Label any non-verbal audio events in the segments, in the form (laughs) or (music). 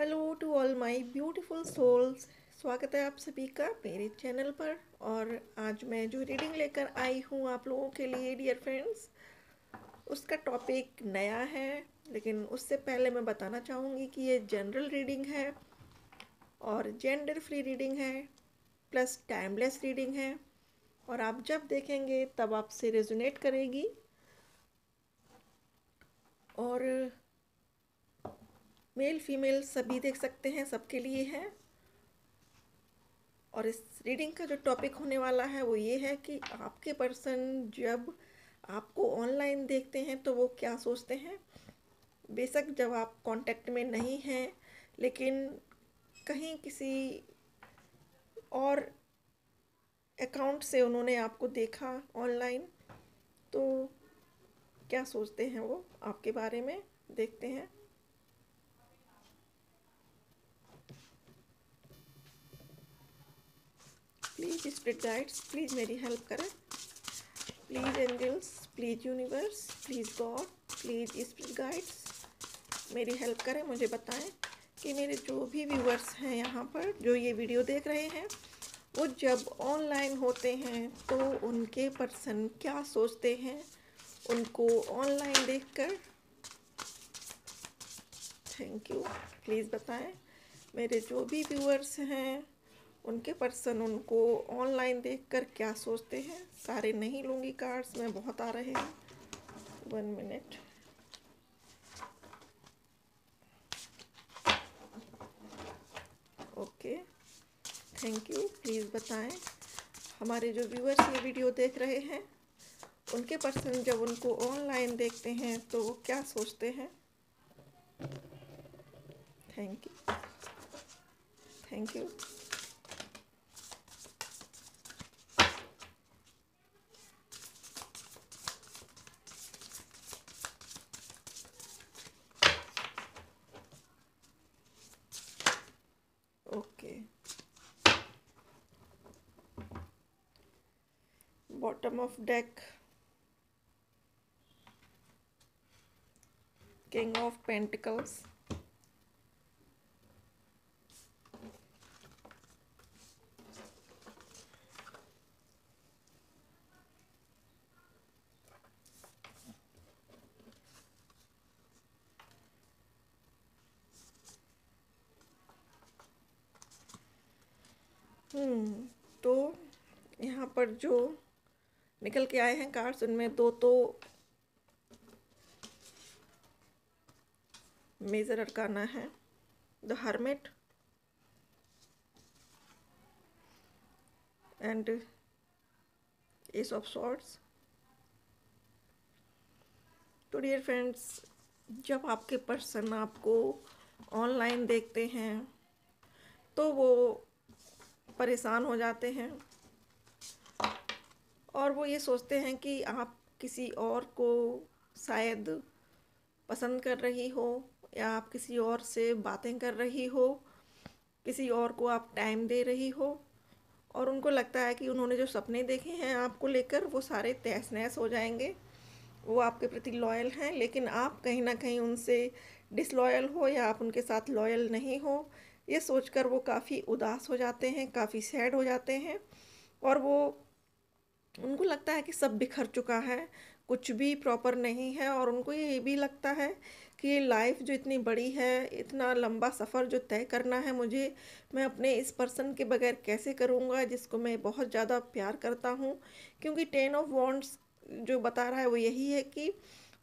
hello to all my beautiful souls स्वागत है आप सभी का मेरे चैनल पर और आज मैं जो रीडिंग लेकर आई हूँ आप लोगों के लिए डियर फ्रेंड्स उसका टॉपिक नया है लेकिन उससे पहले मैं बताना चाहूँगी कि ये जनरल रीडिंग है और जेंडर फ्री रीडिंग है प्लस टाइमलेस रीडिंग है और आप जब देखेंगे तब आपसे रेजुनेट करेगी और मेल फीमेल सभी देख सकते हैं सबके लिए है और इस रीडिंग का जो टॉपिक होने वाला है वो ये है कि आपके पर्सन जब आपको ऑनलाइन देखते हैं तो वो क्या सोचते हैं बेशक जब आप कांटेक्ट में नहीं हैं लेकिन कहीं किसी और अकाउंट से उन्होंने आपको देखा ऑनलाइन तो क्या सोचते हैं वो आपके बारे में देखते हैं प्लीज़ स्प्रिट गाइड्स प्लीज़ मेरी हेल्प करें please angels please universe please God please spirit guides मेरी हेल्प करें मुझे बताएं कि मेरे जो भी व्यूवर्स हैं यहाँ पर जो ये वीडियो देख रहे हैं वो जब ऑनलाइन होते हैं तो उनके पर्सन क्या सोचते हैं उनको ऑनलाइन देखकर थैंक यू प्लीज़ बताएं मेरे जो भी व्यूअर्स हैं उनके पर्सन उनको ऑनलाइन देखकर क्या सोचते हैं सारे नहीं लूँगी कार्ड्स में बहुत आ रहे हैं one minute okay thank you please बताएं हमारे जो व्यूअर्स ये वीडियो देख रहे हैं उनके पर्सन जब उनको ऑनलाइन देखते हैं तो वो क्या सोचते हैं thank you thank you bottom of deck king of pentacles तो यहाँ पर जो निकल के आए हैं कार्ड्स उनमें दो तो मेजर अरकाना है the hermit and ace of swords तो डियर फ्रेंड्स जब आपके पर्सन आपको ऑनलाइन देखते हैं तो वो परेशान हो जाते हैं और वो ये सोचते हैं कि आप किसी और को शायद पसंद कर रही हो या आप किसी और से बातें कर रही हो किसी और को आप टाइम दे रही हो और उनको लगता है कि उन्होंने जो सपने देखे हैं आपको लेकर वो सारे तहस नहस हो जाएंगे वो आपके प्रति लॉयल हैं लेकिन आप कहीं ना कहीं उनसे डिसलॉयल हो या आप उनके साथ लॉयल नहीं हो ये सोचकर वो काफ़ी उदास हो जाते हैं काफ़ी सैड हो जाते हैं और वो उनको लगता है कि सब बिखर चुका है कुछ भी प्रॉपर नहीं है और उनको ये भी लगता है कि लाइफ जो इतनी बड़ी है इतना लंबा सफ़र जो तय करना है मुझे मैं अपने इस पर्सन के बगैर कैसे करूँगा जिसको मैं बहुत ज़्यादा प्यार करता हूँ क्योंकि टेन ऑफ वॉन्ट्स जो बता रहा है वो यही है कि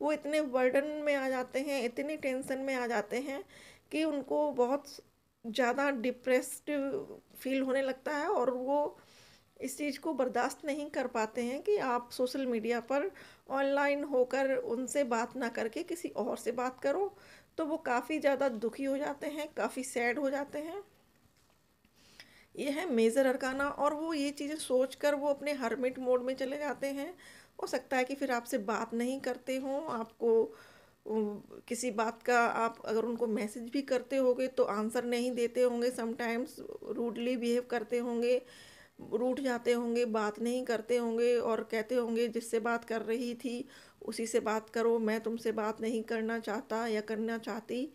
वो इतने वर्डन में आ जाते हैं इतनी टेंशन में आ जाते हैं कि उनको बहुत ज़्यादा डिप्रेस्ड फील होने लगता है और वो इस चीज़ को बर्दाश्त नहीं कर पाते हैं कि आप सोशल मीडिया पर ऑनलाइन होकर उनसे बात ना करके किसी और से बात करो तो वो काफ़ी ज़्यादा दुखी हो जाते हैं काफ़ी सैड हो जाते हैं यह है मेजर अरकाना और वो ये चीज़ें सोच कर वो अपने हरमिट मोड में चले जाते हैं हो सकता है कि फिर आपसे बात नहीं करते हों आपको किसी बात का आप अगर उनको मैसेज भी करते होगे तो आंसर नहीं देते होंगे समटाइम्स रूडली बिहेव करते होंगे रूठ जाते होंगे बात नहीं करते होंगे और कहते होंगे जिससे बात कर रही थी उसी से बात करो मैं तुमसे बात नहीं करना चाहता या करना चाहती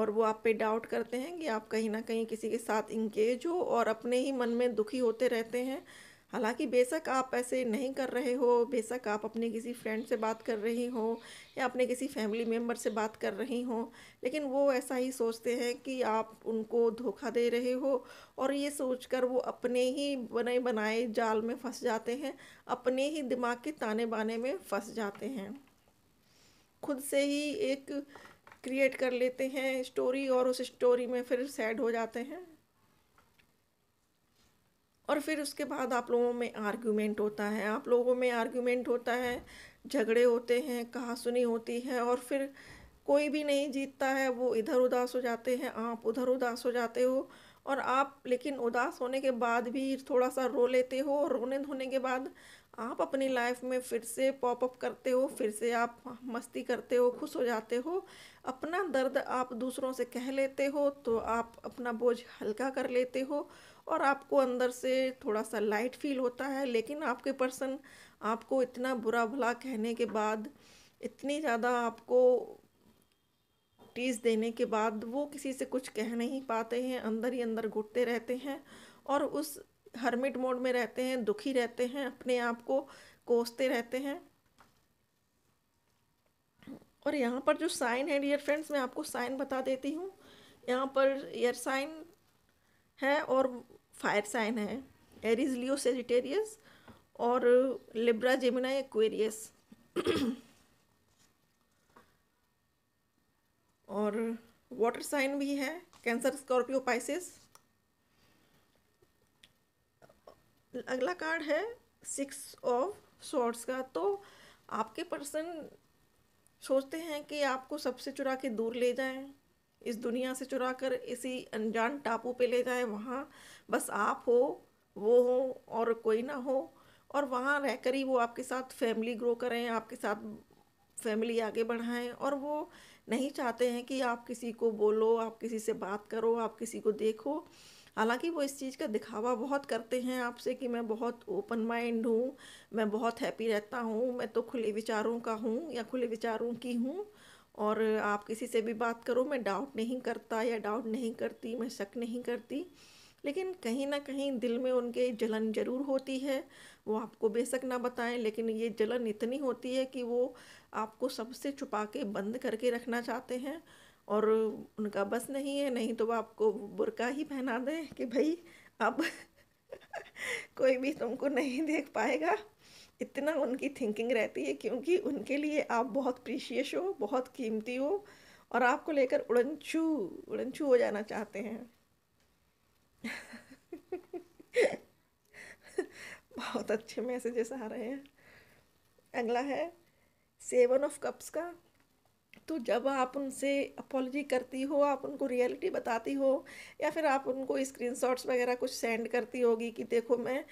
और वो आप पे डाउट करते हैं कि आप कहीं ना कहीं किसी के साथ इंगेज हो और अपने ही मन में दुखी होते रहते हैं हालांकि बेशक आप ऐसे नहीं कर रहे हो बेशक आप अपने किसी फ्रेंड से बात कर रही हो या अपने किसी फैमिली मेम्बर से बात कर रही हो लेकिन वो ऐसा ही सोचते हैं कि आप उनको धोखा दे रहे हो और ये सोचकर वो अपने ही बने बनाए जाल में फंस जाते हैं अपने ही दिमाग के ताने बाने में फंस जाते हैं खुद से ही एक क्रिएट कर लेते हैं स्टोरी और उस स्टोरी में फिर सैड हो जाते हैं और फिर उसके बाद आप लोगों में आर्ग्यूमेंट होता है आप लोगों में आर्ग्यूमेंट होता है झगड़े होते हैं कहा सुनी होती है और फिर कोई भी नहीं जीतता है वो इधर उदास हो जाते हैं आप उधर उदास हो जाते हो और आप लेकिन उदास होने के बाद भी थोड़ा सा रो लेते हो और रोने धोने के बाद आप अपनी लाइफ में फिर से पॉपअप करते हो फिर से आप मस्ती करते हो खुश हो जाते हो अपना दर्द आप दूसरों से कह लेते हो तो आप अपना बोझ हल्का कर लेते हो और आपको अंदर से थोड़ा सा लाइट फील होता है लेकिन आपके पर्सन आपको इतना बुरा भला कहने के बाद इतनी ज़्यादा आपको टीज देने के बाद वो किसी से कुछ कह नहीं पाते हैं अंदर ही अंदर घुटते रहते हैं और उस हर्मिट मोड में रहते हैं दुखी रहते हैं अपने आप को कोसते रहते हैं और यहाँ पर जो साइन है डियर फ्रेंड्स मैं आपको साइन बता देती हूँ यहाँ पर ईयर साइन है और फायर साइन है एरीज लियो सेजिटेरियस और लिब्रा जेमिना एक्वेरियस और वाटर साइन भी है कैंसर स्कॉर्पियो पाइसिस अगला कार्ड है सिक्स ऑफ शॉर्ट्स का तो आपके पर्सन सोचते हैं कि आपको सबसे चुरा के दूर ले जाएं इस दुनिया से चुरा कर इसी अनजान टापू पे ले जाए वहाँ बस आप हो वो हो और कोई ना हो और वहाँ रह कर ही वो आपके साथ फैमिली ग्रो करें आपके साथ फैमिली आगे बढ़ाएं और वो नहीं चाहते हैं कि आप किसी को बोलो आप किसी से बात करो आप किसी को देखो हालांकि वो इस चीज़ का दिखावा बहुत करते हैं आपसे कि मैं बहुत ओपन माइंड हूँ मैं बहुत हैप्पी रहता हूँ मैं तो खुले विचारों का हूँ या खुले विचारों की हूँ और आप किसी से भी बात करो मैं डाउट नहीं करता या डाउट नहीं करती मैं शक नहीं करती लेकिन कहीं ना कहीं दिल में उनके जलन ज़रूर होती है वो आपको बेशक ना बताएं लेकिन ये जलन इतनी होती है कि वो आपको सबसे छुपा के बंद करके रखना चाहते हैं और उनका बस नहीं है नहीं तो वो आपको बुरका ही पहना दें कि भाई अब (laughs) कोई भी तुमको नहीं देख पाएगा इतना उनकी थिंकिंग रहती है क्योंकि उनके लिए आप बहुत प्रीशियस हो बहुत कीमती हो और आपको लेकर उड़नछू उड़नछू हो जाना चाहते हैं बहुत अच्छे मैसेजेस आ रहे हैं अगला है सेवन ऑफ कप्स का तो जब आप उनसे अपोलॉजी करती हो आप उनको रियलिटी बताती हो या फिर आप उनको स्क्रीनशॉट्स वगैरह कुछ सेंड करती होगी कि देखो मैं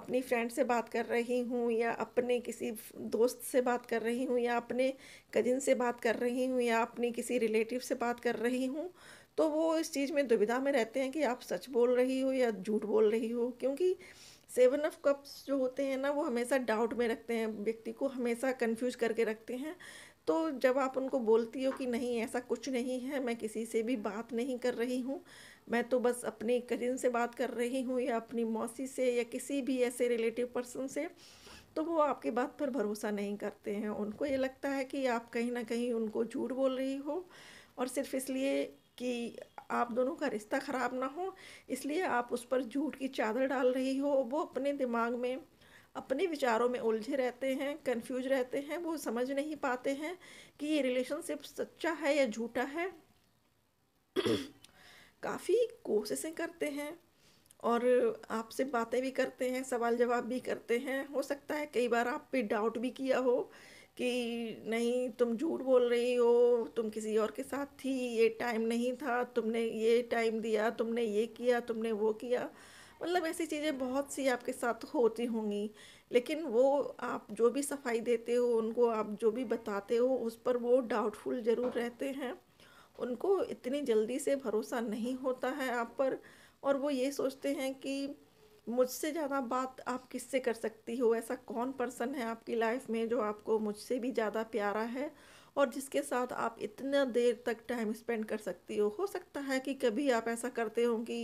अपनी फ्रेंड से बात कर रही हूँ या अपने किसी दोस्त से बात कर रही हूँ या अपने कजिन से बात कर रही हूँ या अपने किसी रिलेटिव से बात कर रही हूँ तो वो इस चीज़ में दुविधा में रहते हैं कि आप सच बोल रही हो या झूठ बोल रही हो क्योंकि सेवन ऑफ कप्स जो होते हैं ना वो हमेशा डाउट में रखते हैं व्यक्ति को हमेशा कंफ्यूज करके रखते हैं तो जब आप उनको बोलती हो कि नहीं ऐसा कुछ नहीं है मैं किसी से भी बात नहीं कर रही हूँ मैं तो बस अपने कजिन से बात कर रही हूँ या अपनी मौसी से या किसी भी ऐसे रिलेटिव पर्सन से तो वो आपकी बात पर भरोसा नहीं करते हैं उनको ये लगता है कि आप कहीं ना कहीं उनको झूठ बोल रही हो और सिर्फ इसलिए कि आप दोनों का रिश्ता ख़राब ना हो इसलिए आप उस पर झूठ की चादर डाल रही हो वो अपने दिमाग में अपने विचारों में उलझे रहते हैं कंफ्यूज रहते हैं वो समझ नहीं पाते हैं कि ये रिलेशनशिप सच्चा है या झूठा है (coughs) काफ़ी कोशिशें करते हैं और आपसे बातें भी करते हैं सवाल जवाब भी करते हैं हो सकता है कई बार आप पे डाउट भी किया हो कि नहीं तुम झूठ बोल रही हो तुम किसी और के साथ थी ये टाइम नहीं था तुमने ये टाइम दिया तुमने ये किया तुमने वो किया मतलब ऐसी चीज़ें बहुत सी आपके साथ होती होंगी लेकिन वो आप जो भी सफाई देते हो उनको आप जो भी बताते हो उस पर वो डाउटफुल ज़रूर रहते हैं उनको इतनी जल्दी से भरोसा नहीं होता है आप पर और वो ये सोचते हैं कि मुझसे ज़्यादा बात आप किससे कर सकती हो ऐसा कौन पर्सन है आपकी लाइफ में जो आपको मुझसे भी ज़्यादा प्यारा है और जिसके साथ आप इतना देर तक टाइम स्पेंड कर सकती हो हो सकता है कि कभी आप ऐसा करते हो कि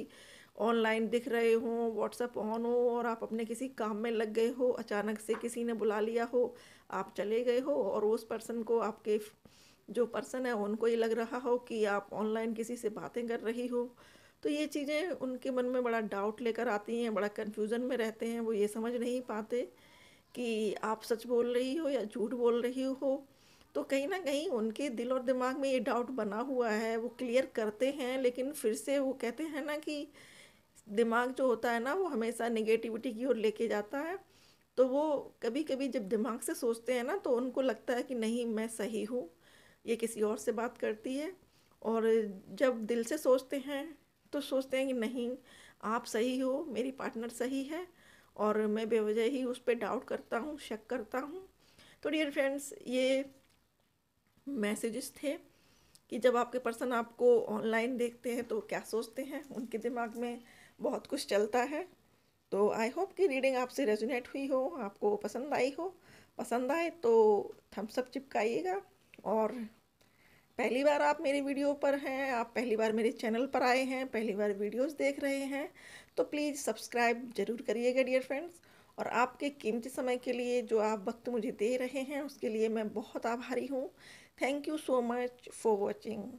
ऑनलाइन दिख रहे हों व्हाट्सअप ऑन हो और आप अपने किसी काम में लग गए हो अचानक से किसी ने बुला लिया हो आप चले गए हो और उस पर्सन को आपके जो पर्सन है उनको ये लग रहा हो कि आप ऑनलाइन किसी से बातें कर रही हो तो ये चीज़ें उनके मन में बड़ा डाउट लेकर आती हैं बड़ा कन्फ्यूज़न में रहते हैं वो ये समझ नहीं पाते कि आप सच बोल रही हो या झूठ बोल रही हो तो कहीं ना कहीं उनके दिल और दिमाग में ये डाउट बना हुआ है वो क्लियर करते हैं लेकिन फिर से वो कहते हैं ना कि दिमाग जो होता है ना वो हमेशा नेगेटिविटी की ओर लेके जाता है तो वो कभी कभी जब दिमाग से सोचते हैं ना तो उनको लगता है कि नहीं मैं सही हूँ ये किसी और से बात करती है और जब दिल से सोचते हैं तो सोचते हैं कि नहीं आप सही हो मेरी पार्टनर सही है और मैं बेवजह ही उस पर डाउट करता हूँ शक करता हूँ तो डियर फ्रेंड्स ये मैसेजेस थे कि जब आपके पर्सन आपको ऑनलाइन देखते हैं तो क्या सोचते हैं उनके दिमाग में बहुत कुछ चलता है तो आई होप कि रीडिंग आपसे रेजुनेट हुई हो आपको पसंद आई हो पसंद आए तो थम्स अप चिपकाइएगा और पहली बार आप मेरी वीडियो पर हैं आप पहली बार मेरे चैनल पर आए हैं पहली बार वीडियोस देख रहे हैं तो प्लीज़ सब्सक्राइब ज़रूर करिएगा डियर फ्रेंड्स और आपके कीमती समय के लिए जो आप वक्त मुझे दे रहे हैं उसके लिए मैं बहुत आभारी हूँ thank you so much for watching